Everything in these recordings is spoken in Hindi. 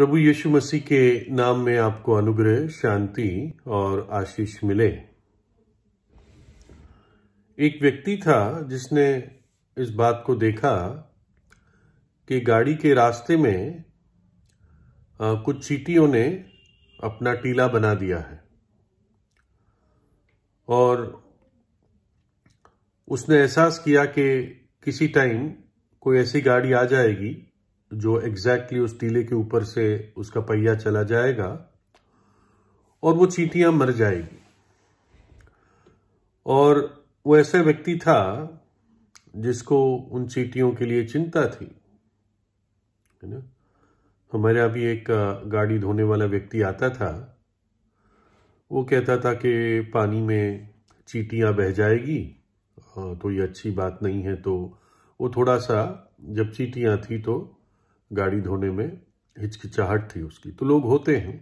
प्रभु यीशु मसीह के नाम में आपको अनुग्रह शांति और आशीष मिले एक व्यक्ति था जिसने इस बात को देखा कि गाड़ी के रास्ते में कुछ चीटियों ने अपना टीला बना दिया है और उसने एहसास किया कि किसी टाइम कोई ऐसी गाड़ी आ जाएगी जो एग्जैक्टली उस टीले के ऊपर से उसका पहिया चला जाएगा और वो चीटियां मर जाएगी और वो ऐसे व्यक्ति था जिसको उन चीटियों के लिए चिंता थी है ना हमारे यहां भी एक गाड़ी धोने वाला व्यक्ति आता था वो कहता था कि पानी में चीटियां बह जाएगी तो ये अच्छी बात नहीं है तो वो थोड़ा सा जब चीटियां थी तो गाड़ी धोने में हिचकिचाहट थी उसकी तो लोग होते हैं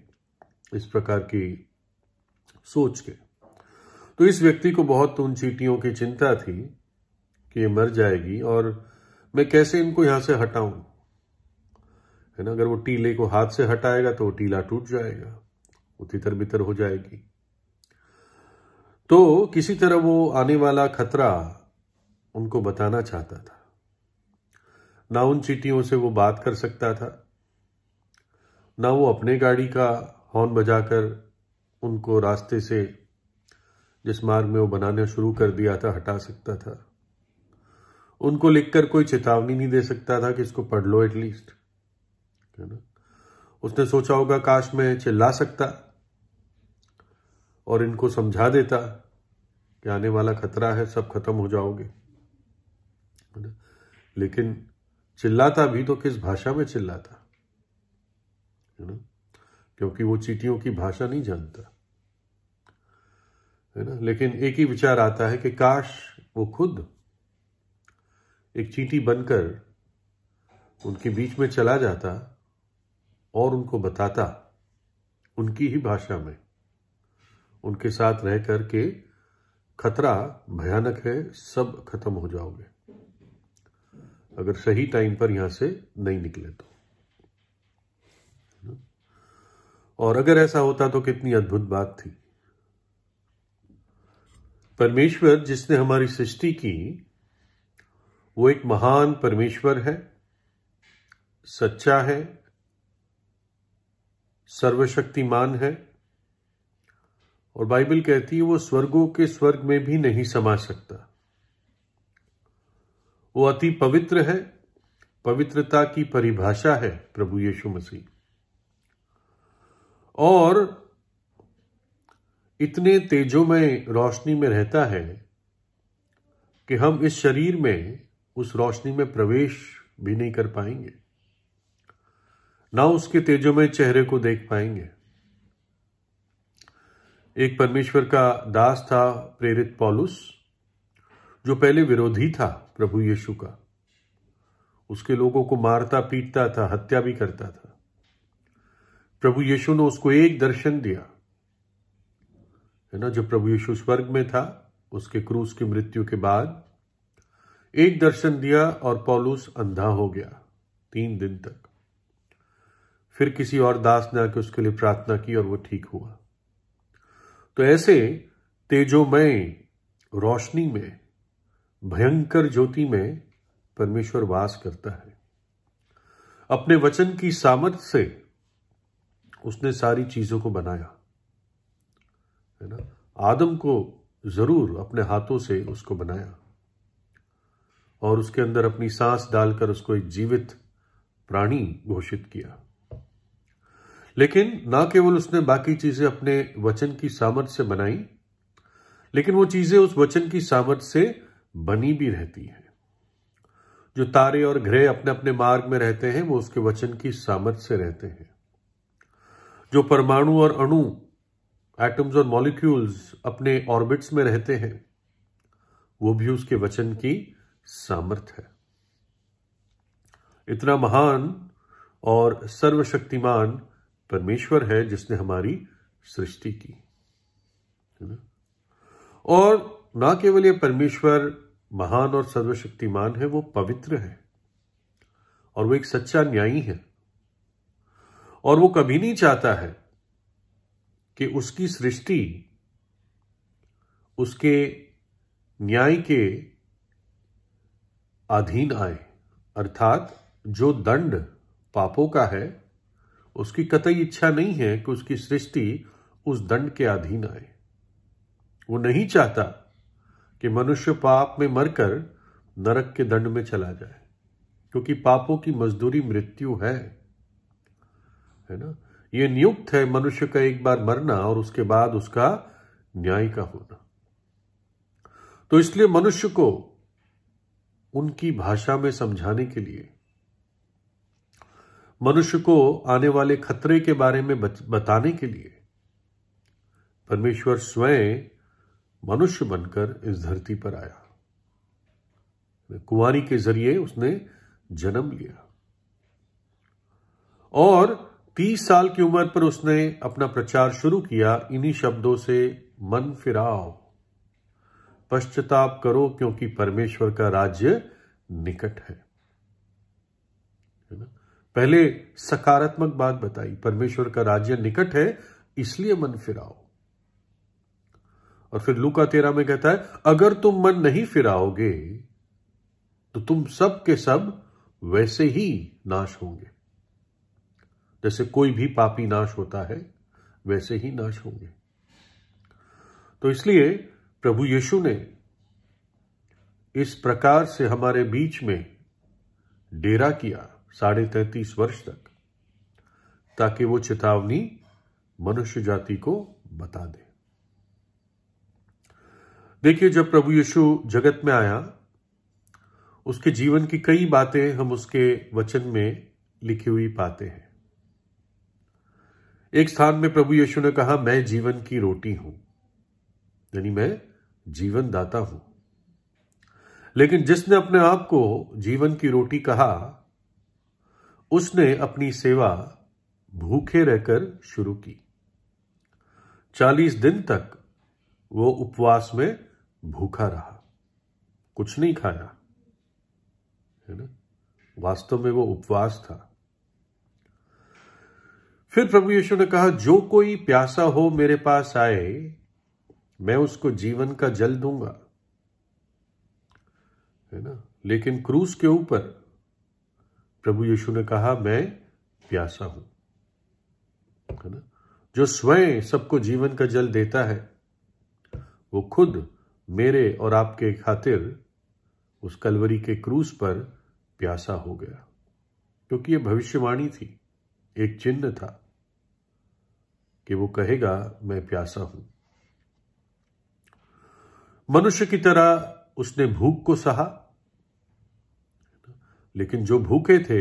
इस प्रकार की सोच के तो इस व्यक्ति को बहुत उन चीटियों की चिंता थी कि ये मर जाएगी और मैं कैसे इनको यहां से हटाऊं है ना अगर वो टीले को हाथ से हटाएगा तो वो टीला टूट जाएगा वो तितर बितर हो जाएगी तो किसी तरह वो आने वाला खतरा उनको बताना चाहता था ना उन चीटियों से वो बात कर सकता था ना वो अपने गाड़ी का हॉर्न बजाकर उनको रास्ते से जिस मार्ग में वो बनाना शुरू कर दिया था हटा सकता था उनको लिखकर कोई चेतावनी नहीं दे सकता था कि इसको पढ़ लो एटलीस्ट है ना उसने सोचा होगा काश मैं चिल्ला सकता और इनको समझा देता कि आने वाला खतरा है सब खत्म हो जाओगे लेकिन चिल्लाता भी तो किस भाषा में चिल्लाता है ना क्योंकि वो चीटियों की भाषा नहीं जानता है ना लेकिन एक ही विचार आता है कि काश वो खुद एक चीटी बनकर उनके बीच में चला जाता और उनको बताता उनकी ही भाषा में उनके साथ रह कर के खतरा भयानक है सब खत्म हो जाओगे अगर सही टाइम पर यहां से नहीं निकले तो और अगर ऐसा होता तो कितनी अद्भुत बात थी परमेश्वर जिसने हमारी सृष्टि की वो एक महान परमेश्वर है सच्चा है सर्वशक्तिमान है और बाइबल कहती है वो स्वर्गों के स्वर्ग में भी नहीं समा सकता वो अति पवित्र है पवित्रता की परिभाषा है प्रभु यीशु मसीह और इतने तेजों में रोशनी में रहता है कि हम इस शरीर में उस रोशनी में प्रवेश भी नहीं कर पाएंगे ना उसके तेजों में चेहरे को देख पाएंगे एक परमेश्वर का दास था प्रेरित पॉलुस जो पहले विरोधी था प्रभु यीशु का उसके लोगों को मारता पीटता था हत्या भी करता था प्रभु यीशु ने उसको एक दर्शन दिया है ना जब प्रभु यीशु स्वर्ग में था उसके क्रूस की मृत्यु के बाद एक दर्शन दिया और पौलुस अंधा हो गया तीन दिन तक फिर किसी और दास ने आके उसके लिए प्रार्थना की और वो ठीक हुआ तो ऐसे तेजोमय रोशनी में भयंकर ज्योति में परमेश्वर वास करता है अपने वचन की सामर्थ से उसने सारी चीजों को बनाया है ना आदम को जरूर अपने हाथों से उसको बनाया और उसके अंदर अपनी सांस डालकर उसको एक जीवित प्राणी घोषित किया लेकिन ना केवल उसने बाकी चीजें अपने वचन की सामर्थ से बनाई लेकिन वो चीजें उस वचन की सामर्थ से बनी भी रहती है जो तारे और ग्रह अपने अपने मार्ग में रहते हैं वो उसके वचन की सामर्थ से रहते हैं जो परमाणु और अणु एटम्स और मॉलिक्यूल्स अपने ऑर्बिट्स में रहते हैं वो भी उसके वचन की सामर्थ है इतना महान और सर्वशक्तिमान परमेश्वर है जिसने हमारी सृष्टि की और ना केवल ये परमेश्वर महान और सर्वशक्तिमान है वो पवित्र है और वो एक सच्चा न्यायी है और वो कभी नहीं चाहता है कि उसकी सृष्टि उसके न्याय के अधीन आए अर्थात जो दंड पापों का है उसकी कतई इच्छा नहीं है कि उसकी सृष्टि उस दंड के अधीन आए वो नहीं चाहता कि मनुष्य पाप में मरकर नरक के दंड में चला जाए क्योंकि पापों की मजदूरी मृत्यु है है ना ये नियुक्त है मनुष्य का एक बार मरना और उसके बाद उसका न्याय का होना तो इसलिए मनुष्य को उनकी भाषा में समझाने के लिए मनुष्य को आने वाले खतरे के बारे में बताने के लिए परमेश्वर स्वयं मनुष्य बनकर इस धरती पर आया कुंवारी के जरिए उसने जन्म लिया और तीस साल की उम्र पर उसने अपना प्रचार शुरू किया इन्हीं शब्दों से मन फिराओ पश्चाताप करो क्योंकि परमेश्वर का राज्य निकट है पहले सकारात्मक बात बताई परमेश्वर का राज्य निकट है इसलिए मन फिराओ और फिर लू का तेरा में कहता है अगर तुम मन नहीं फिराओगे तो तुम सब के सब वैसे ही नाश होंगे जैसे कोई भी पापी नाश होता है वैसे ही नाश होंगे तो इसलिए प्रभु यीशु ने इस प्रकार से हमारे बीच में डेरा किया साढ़े तैतीस वर्ष तक ताकि वो चेतावनी मनुष्य जाति को बता दे देखिए जब प्रभु यीशु जगत में आया उसके जीवन की कई बातें हम उसके वचन में लिखी हुई पाते हैं एक स्थान में प्रभु यीशु ने कहा मैं जीवन की रोटी हूं यानी मैं जीवन दाता हूं लेकिन जिसने अपने आप को जीवन की रोटी कहा उसने अपनी सेवा भूखे रहकर शुरू की चालीस दिन तक वो उपवास में भूखा रहा कुछ नहीं खाया है ना वास्तव में वो उपवास था फिर प्रभु यीशु ने कहा जो कोई प्यासा हो मेरे पास आए मैं उसको जीवन का जल दूंगा है ना लेकिन क्रूस के ऊपर प्रभु यीशु ने कहा मैं प्यासा हूं है ना जो स्वयं सबको जीवन का जल देता है वो खुद मेरे और आपके खातिर उस कलवरी के क्रूज पर प्यासा हो गया क्योंकि यह भविष्यवाणी थी एक चिन्ह था कि वो कहेगा मैं प्यासा हूं मनुष्य की तरह उसने भूख को सहा लेकिन जो भूखे थे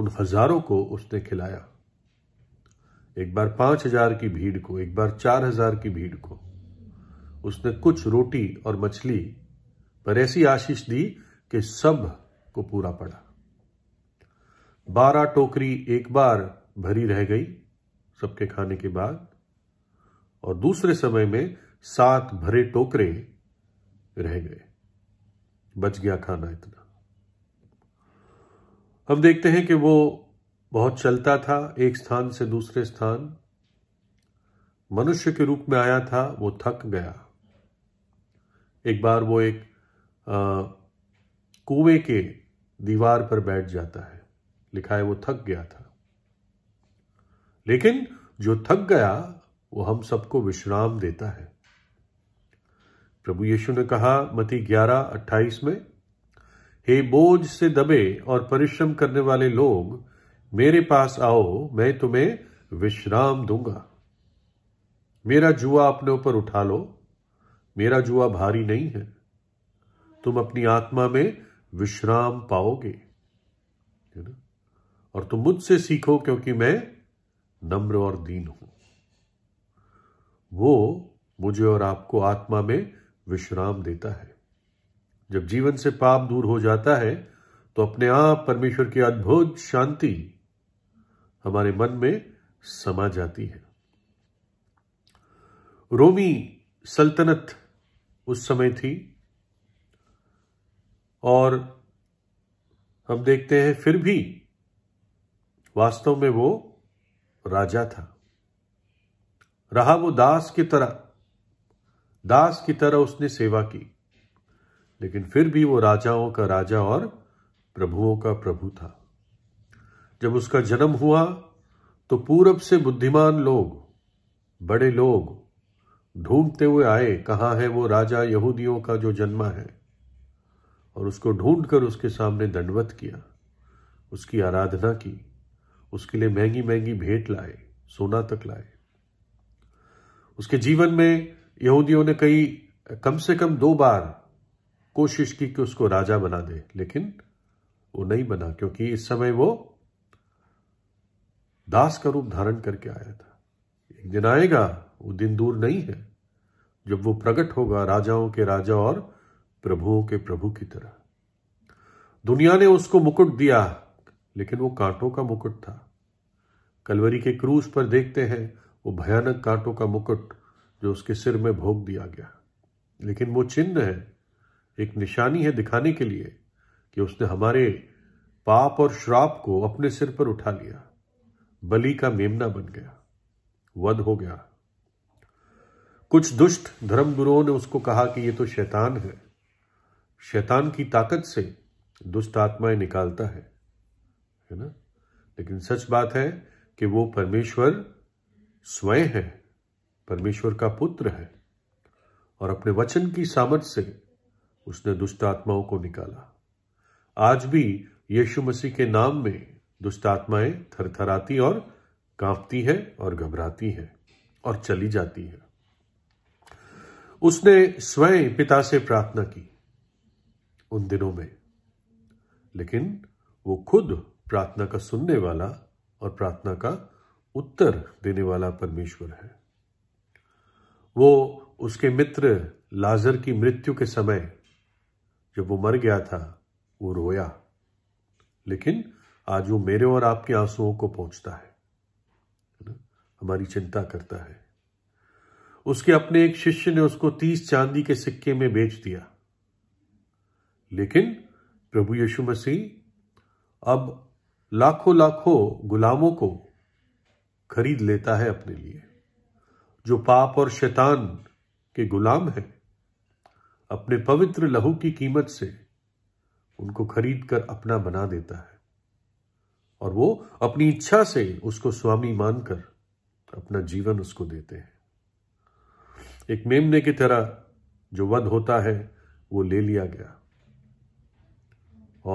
उन हजारों को उसने खिलाया एक बार पांच हजार की भीड़ को एक बार चार हजार की भीड़ को उसने कुछ रोटी और मछली पर ऐसी आशीष दी कि सब को पूरा पड़ा बारह टोकरी एक बार भरी रह गई सबके खाने के बाद और दूसरे समय में सात भरे टोकरे रह गए बच गया खाना इतना हम देखते हैं कि वो बहुत चलता था एक स्थान से दूसरे स्थान मनुष्य के रूप में आया था वो थक गया एक बार वो एक कुएं के दीवार पर बैठ जाता है लिखा है वो थक गया था लेकिन जो थक गया वो हम सबको विश्राम देता है प्रभु यीशु ने कहा मती ग्यारह अट्ठाईस में हे बोझ से दबे और परिश्रम करने वाले लोग मेरे पास आओ मैं तुम्हें विश्राम दूंगा मेरा जुआ अपने ऊपर उठा लो मेरा जुआ भारी नहीं है तुम अपनी आत्मा में विश्राम पाओगे है ना और तुम मुझसे सीखो क्योंकि मैं नम्र और दीन हूं वो मुझे और आपको आत्मा में विश्राम देता है जब जीवन से पाप दूर हो जाता है तो अपने आप परमेश्वर की अद्भुत शांति हमारे मन में समा जाती है रोमी सल्तनत उस समय थी और हम देखते हैं फिर भी वास्तव में वो राजा था रहा वो दास की तरह दास की तरह उसने सेवा की लेकिन फिर भी वो राजाओं का राजा और प्रभुओं का प्रभु था जब उसका जन्म हुआ तो पूरब से बुद्धिमान लोग बड़े लोग ढूंढते हुए आए कहाँ है वो राजा यहूदियों का जो जन्मा है और उसको ढूंढकर उसके सामने दंडवत किया उसकी आराधना की उसके लिए महंगी महंगी भेंट लाए सोना तक लाए उसके जीवन में यहूदियों ने कई कम से कम दो बार कोशिश की कि उसको राजा बना दे लेकिन वो नहीं बना क्योंकि इस समय वो दास का रूप धारण करके आया था एक दिन आएगा वो दिन दूर नहीं है जब वो प्रकट होगा राजाओं के राजा और प्रभुओं के प्रभु की तरह दुनिया ने उसको मुकुट दिया लेकिन वो कांटों का मुकुट था कलवरी के क्रूज पर देखते हैं वो भयानक कांटों का मुकुट जो उसके सिर में भोग दिया गया लेकिन वो चिन्ह है एक निशानी है दिखाने के लिए कि उसने हमारे पाप और श्राप को अपने सिर पर उठा लिया बलि का मेमना बन गया वध हो गया कुछ दुष्ट धर्मगुरुओं ने उसको कहा कि ये तो शैतान है शैतान की ताकत से दुष्ट आत्माएं निकालता है है ना लेकिन सच बात है कि वो परमेश्वर स्वयं है परमेश्वर का पुत्र है और अपने वचन की सामर्थ से उसने दुष्ट आत्माओं को निकाला आज भी यीशु मसीह के नाम में दुष्ट आत्माएं थरथराती और कांपती है और घबराती है और चली जाती है उसने स्वयं पिता से प्रार्थना की उन दिनों में लेकिन वो खुद प्रार्थना का सुनने वाला और प्रार्थना का उत्तर देने वाला परमेश्वर है वो उसके मित्र लाजर की मृत्यु के समय जब वो मर गया था वो रोया लेकिन आज वो मेरे और आपके आंसुओं को पहुंचता है हमारी चिंता करता है उसके अपने एक शिष्य ने उसको तीस चांदी के सिक्के में बेच दिया लेकिन प्रभु यीशु मसीह अब लाखों लाखों गुलामों को खरीद लेता है अपने लिए जो पाप और शैतान के गुलाम हैं अपने पवित्र लहू की कीमत से उनको खरीद कर अपना बना देता है और वो अपनी इच्छा से उसको स्वामी मानकर अपना जीवन उसको देते हैं एक मेमने की तरह जो वध होता है वो ले लिया गया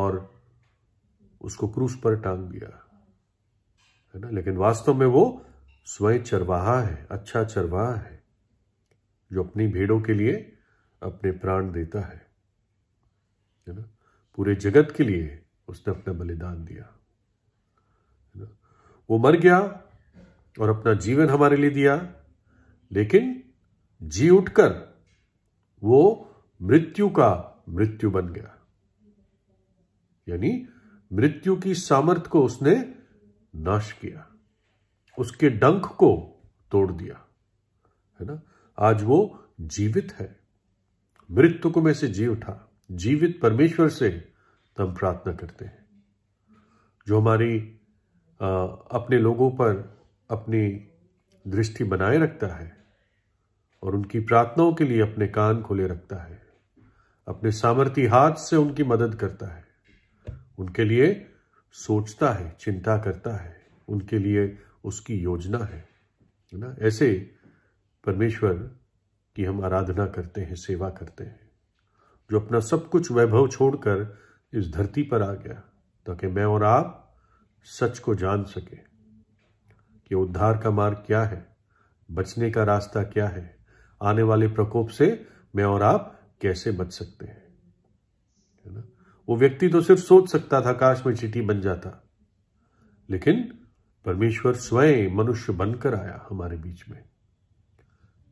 और उसको क्रूस पर टांग दिया है ना लेकिन वास्तव में वो स्वयं चरवाहा है अच्छा चरवाहा है जो अपनी भेड़ों के लिए अपने प्राण देता है है ना पूरे जगत के लिए उसने अपना बलिदान दिया है ना वो मर गया और अपना जीवन हमारे लिए दिया लेकिन जी उठकर वो मृत्यु का मृत्यु बन गया यानी मृत्यु की सामर्थ को उसने नाश किया उसके डंक को तोड़ दिया है ना आज वो जीवित है मृत्यु को में से जी उठा जीवित परमेश्वर से हम प्रार्थना करते हैं जो हमारी आ, अपने लोगों पर अपनी दृष्टि बनाए रखता है और उनकी प्रार्थनाओं के लिए अपने कान खोले रखता है अपने सामर्थ्य हाथ से उनकी मदद करता है उनके लिए सोचता है चिंता करता है उनके लिए उसकी योजना है है ना ऐसे परमेश्वर की हम आराधना करते हैं सेवा करते हैं जो अपना सब कुछ वैभव छोड़कर इस धरती पर आ गया ताकि मैं और आप सच को जान सके कि उद्धार का मार्ग क्या है बचने का रास्ता क्या है आने वाले प्रकोप से मैं और आप कैसे बच सकते हैं है ना वो व्यक्ति तो सिर्फ सोच सकता था काश में चिटी बन जाता लेकिन परमेश्वर स्वयं मनुष्य बनकर आया हमारे बीच में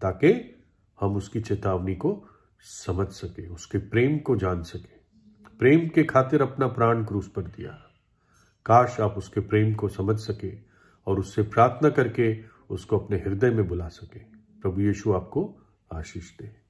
ताकि हम उसकी चेतावनी को समझ सके उसके प्रेम को जान सके प्रेम के खातिर अपना प्राण क्रूस पर दिया काश आप उसके प्रेम को समझ सके और उससे प्रार्थना करके उसको अपने हृदय में बुला सके प्रभु यीशु आपको आशीष दे